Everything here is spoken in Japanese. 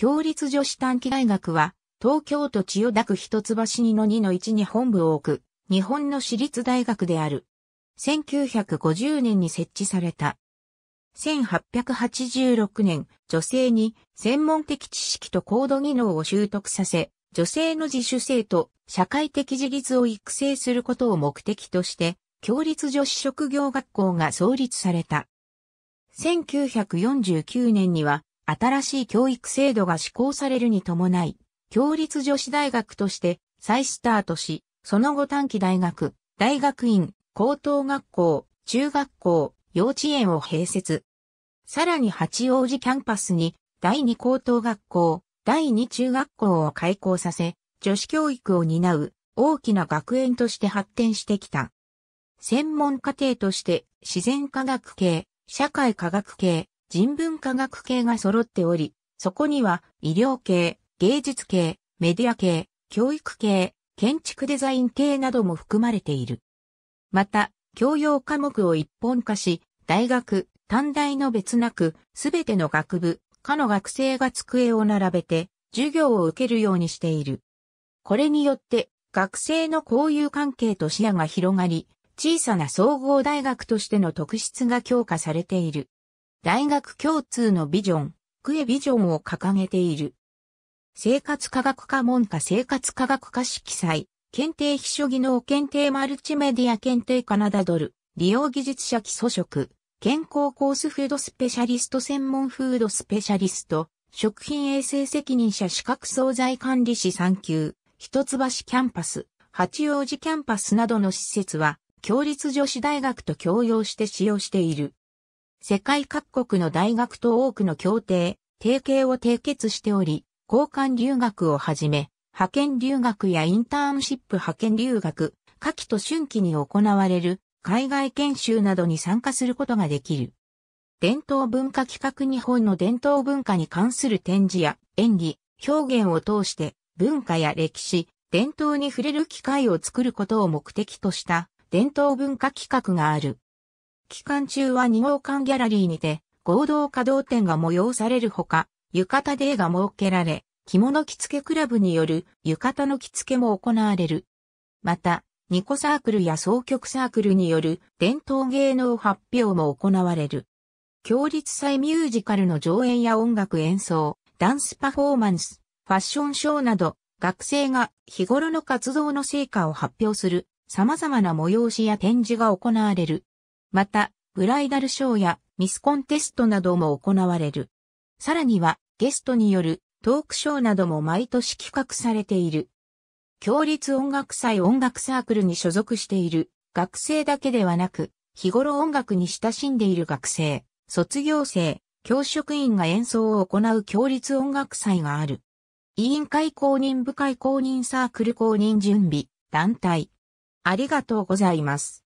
共立女子短期大学は、東京都千代田区一橋にの2の1に本部を置く、日本の私立大学である。1950年に設置された。1886年、女性に専門的知識と高度技能を習得させ、女性の自主性と社会的自立を育成することを目的として、共立女子職業学校が創立された。1949年には、新しい教育制度が施行されるに伴い、共立女子大学として再スタートし、その後短期大学、大学院、高等学校、中学校、幼稚園を併設。さらに八王子キャンパスに第二高等学校、第二中学校を開校させ、女子教育を担う大きな学園として発展してきた。専門課程として自然科学系、社会科学系、人文科学系が揃っており、そこには医療系、芸術系、メディア系、教育系、建築デザイン系なども含まれている。また、教養科目を一本化し、大学、短大の別なく、すべての学部、科の学生が机を並べて、授業を受けるようにしている。これによって、学生の交友関係と視野が広がり、小さな総合大学としての特質が強化されている。大学共通のビジョン、クエビジョンを掲げている。生活科学科門科生活科学科式祭、検定秘書技能検定マルチメディア検定カナダドル、利用技術者基礎職、健康コースフードスペシャリスト専門フードスペシャリスト、食品衛生責任者資格総菜管理士3級、一橋キャンパス、八王子キャンパスなどの施設は、共立女子大学と共用して使用している。世界各国の大学と多くの協定、提携を締結しており、交換留学をはじめ、派遣留学やインターンシップ派遣留学、夏季と春季に行われる海外研修などに参加することができる。伝統文化企画日本の伝統文化に関する展示や演技、表現を通して文化や歴史、伝統に触れる機会を作ることを目的とした伝統文化企画がある。期間中は二号館ギャラリーにて合同稼働展が催されるほか、浴衣デーが設けられ、着物着付けクラブによる浴衣の着付けも行われる。また、ニコサークルや双曲サークルによる伝統芸能発表も行われる。共立祭ミュージカルの上演や音楽演奏、ダンスパフォーマンス、ファッションショーなど、学生が日頃の活動の成果を発表する様々な催しや展示が行われる。また、ブライダルショーやミスコンテストなども行われる。さらには、ゲストによるトークショーなども毎年企画されている。共立音楽祭音楽サークルに所属している学生だけではなく、日頃音楽に親しんでいる学生、卒業生、教職員が演奏を行う共立音楽祭がある。委員会公認部会公認サークル公認準備団体。ありがとうございます。